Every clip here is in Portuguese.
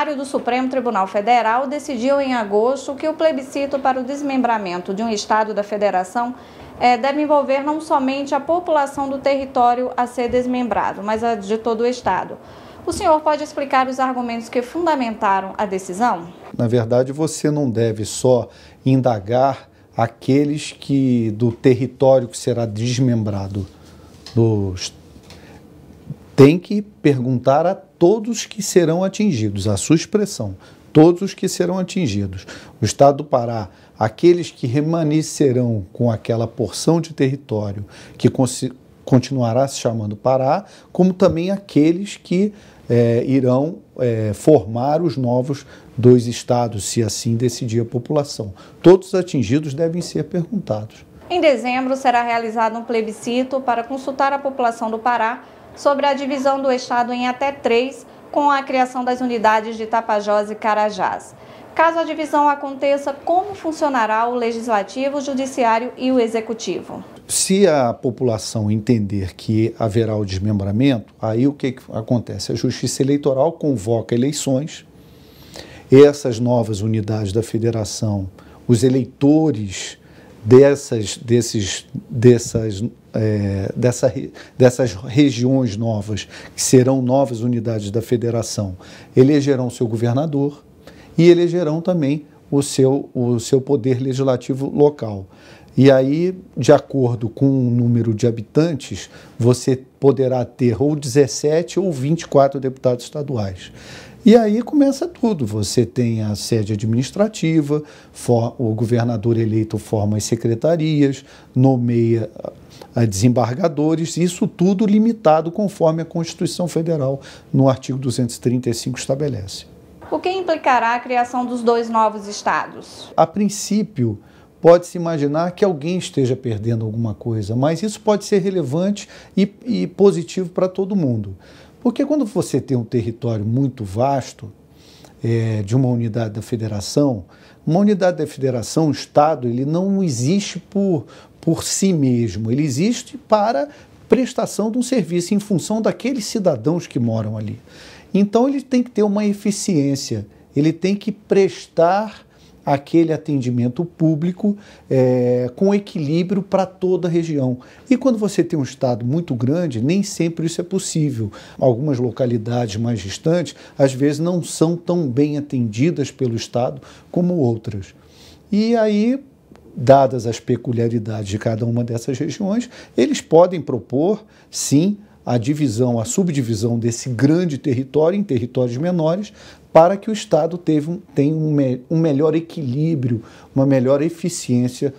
plenário do Supremo Tribunal Federal decidiu em agosto que o plebiscito para o desmembramento de um Estado da Federação é, deve envolver não somente a população do território a ser desmembrado, mas a de todo o Estado. O senhor pode explicar os argumentos que fundamentaram a decisão? Na verdade, você não deve só indagar aqueles que do território que será desmembrado do tem que perguntar a todos que serão atingidos, a sua expressão, todos os que serão atingidos. O Estado do Pará, aqueles que remanescerão com aquela porção de território que continuará se chamando Pará, como também aqueles que é, irão é, formar os novos dois estados, se assim decidir a população. Todos atingidos devem ser perguntados. Em dezembro será realizado um plebiscito para consultar a população do Pará sobre a divisão do Estado em até três, com a criação das unidades de Tapajós e Carajás. Caso a divisão aconteça, como funcionará o Legislativo, o Judiciário e o Executivo? Se a população entender que haverá o desmembramento, aí o que acontece? A Justiça Eleitoral convoca eleições, essas novas unidades da federação, os eleitores dessas, desses, dessas, é, dessa, dessas regiões novas, que serão novas unidades da federação, elegerão seu governador e elegerão também o seu, o seu poder legislativo local. E aí, de acordo com o número de habitantes, você poderá ter ou 17 ou 24 deputados estaduais. E aí começa tudo. Você tem a sede administrativa, for, o governador eleito forma as secretarias, nomeia a ah, desembargadores, isso tudo limitado conforme a Constituição Federal, no artigo 235, estabelece. O que implicará a criação dos dois novos estados? A princípio, pode-se imaginar que alguém esteja perdendo alguma coisa, mas isso pode ser relevante e, e positivo para todo mundo. Porque quando você tem um território muito vasto é, de uma unidade da federação, uma unidade da federação, um Estado, ele não existe por, por si mesmo, ele existe para prestação de um serviço em função daqueles cidadãos que moram ali. Então ele tem que ter uma eficiência, ele tem que prestar aquele atendimento público é, com equilíbrio para toda a região. E quando você tem um estado muito grande, nem sempre isso é possível. Algumas localidades mais distantes, às vezes, não são tão bem atendidas pelo Estado como outras. E aí, dadas as peculiaridades de cada uma dessas regiões, eles podem propor, sim, a divisão, a subdivisão desse grande território em territórios menores, para que o Estado teve, tenha um, me, um melhor equilíbrio, uma melhor eficiência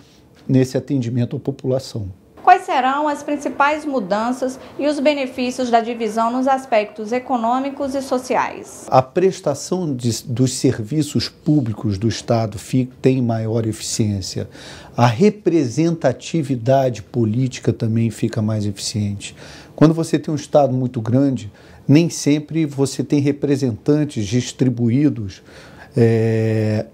nesse atendimento à população. Quais serão as principais mudanças e os benefícios da divisão nos aspectos econômicos e sociais? A prestação de, dos serviços públicos do Estado tem maior eficiência. A representatividade política também fica mais eficiente. Quando você tem um Estado muito grande, nem sempre você tem representantes distribuídos é,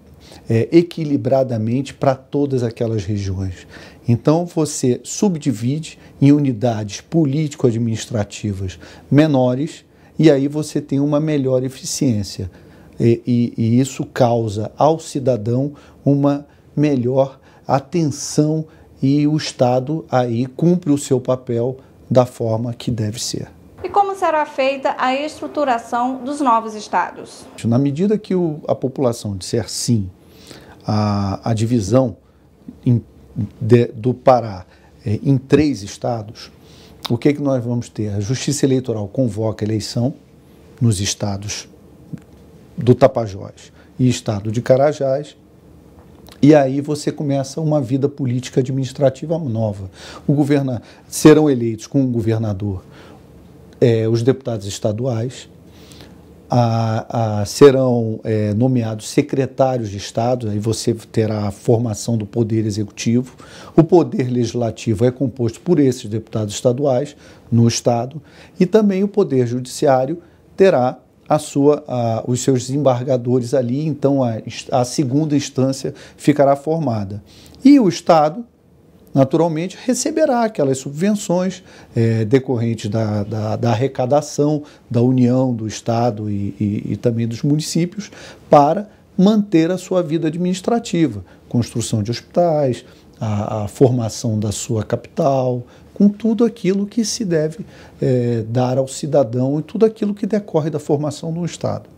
é, equilibradamente para todas aquelas regiões. Então você subdivide em unidades político-administrativas menores e aí você tem uma melhor eficiência. E, e, e isso causa ao cidadão uma melhor atenção e o Estado aí cumpre o seu papel da forma que deve ser. E como será feita a estruturação dos novos estados? Na medida que o, a população disser sim a, a divisão em, de, do Pará é, em três estados, o que, é que nós vamos ter? A Justiça Eleitoral convoca eleição nos estados do Tapajós e estado de Carajás, e aí você começa uma vida política administrativa nova. O governa serão eleitos com o governador é, os deputados estaduais, a, a, serão é, nomeados secretários de Estado, aí você terá a formação do Poder Executivo. O Poder Legislativo é composto por esses deputados estaduais no Estado e também o Poder Judiciário terá a sua, a, os seus desembargadores ali, então a, a segunda instância ficará formada. E o Estado naturalmente receberá aquelas subvenções é, decorrentes da, da, da, arrecadação da União, do Estado e, e, e também dos municípios para manter a sua vida administrativa, construção de hospitais, a, a, formação da sua capital, com tudo aquilo que se deve é, dar ao cidadão e tudo aquilo que decorre da formação do Estado.